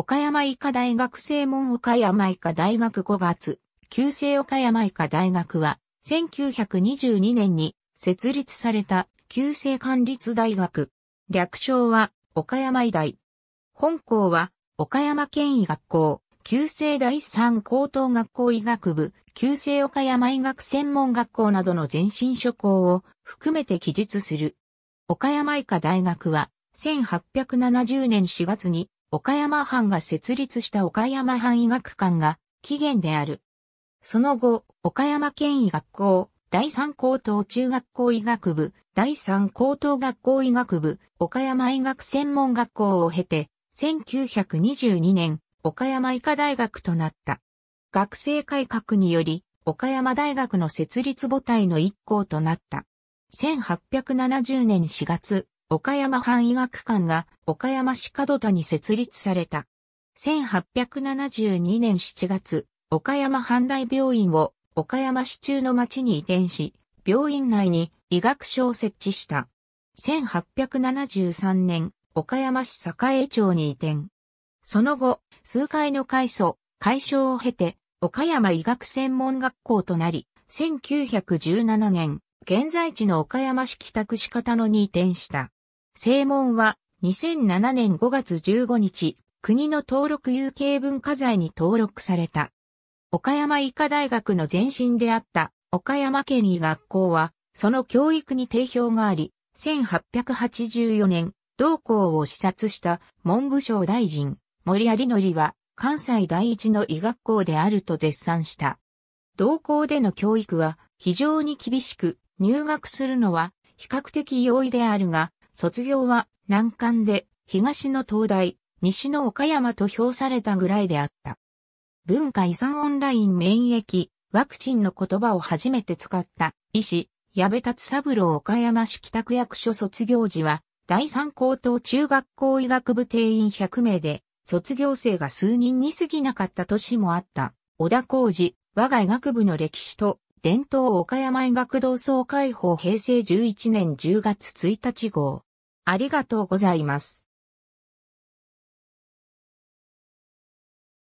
岡山医科大学正門岡山医科大学5月、旧制岡山医科大学は、1922年に設立された旧制管立大学。略称は岡山医大。本校は岡山県医学校、旧制第三高等学校医学部、旧制岡山医学専門学校などの前身諸校を含めて記述する。岡山医科大学は1870年4月に岡山藩が設立した岡山藩医学館が起源である。その後、岡山県医学校、第三高等中学校医学部、第三高等学校医学部、岡山医学専門学校を経て、1922年、岡山医科大学となった。学生改革により、岡山大学の設立母体の一校となった。1870年4月、岡山藩医学館が岡山市門田に設立された。1872年7月、岡山藩大病院を岡山市中の町に移転し、病院内に医学所を設置した。1873年、岡山市栄町に移転。その後、数回の改祖、改称を経て、岡山医学専門学校となり、1917年、現在地の岡山市北区仕方野に移転した。正門は2007年5月15日、国の登録有形文化財に登録された。岡山医科大学の前身であった岡山県医学校は、その教育に定評があり、1884年、同校を視察した文部省大臣、森有則は、関西第一の医学校であると絶賛した。同校での教育は非常に厳しく、入学するのは比較的容易であるが、卒業は難関で東の東大、西の岡山と評されたぐらいであった。文化遺産オンライン免疫、ワクチンの言葉を初めて使った医師、矢部達三郎岡山市北区役所卒業時は、第三高等中学校医学部定員100名で、卒業生が数人に過ぎなかった年もあった。小田浩二、我が医学部の歴史と、伝統岡山医学同窓会報平成11年10月1日号。ありがとうございます。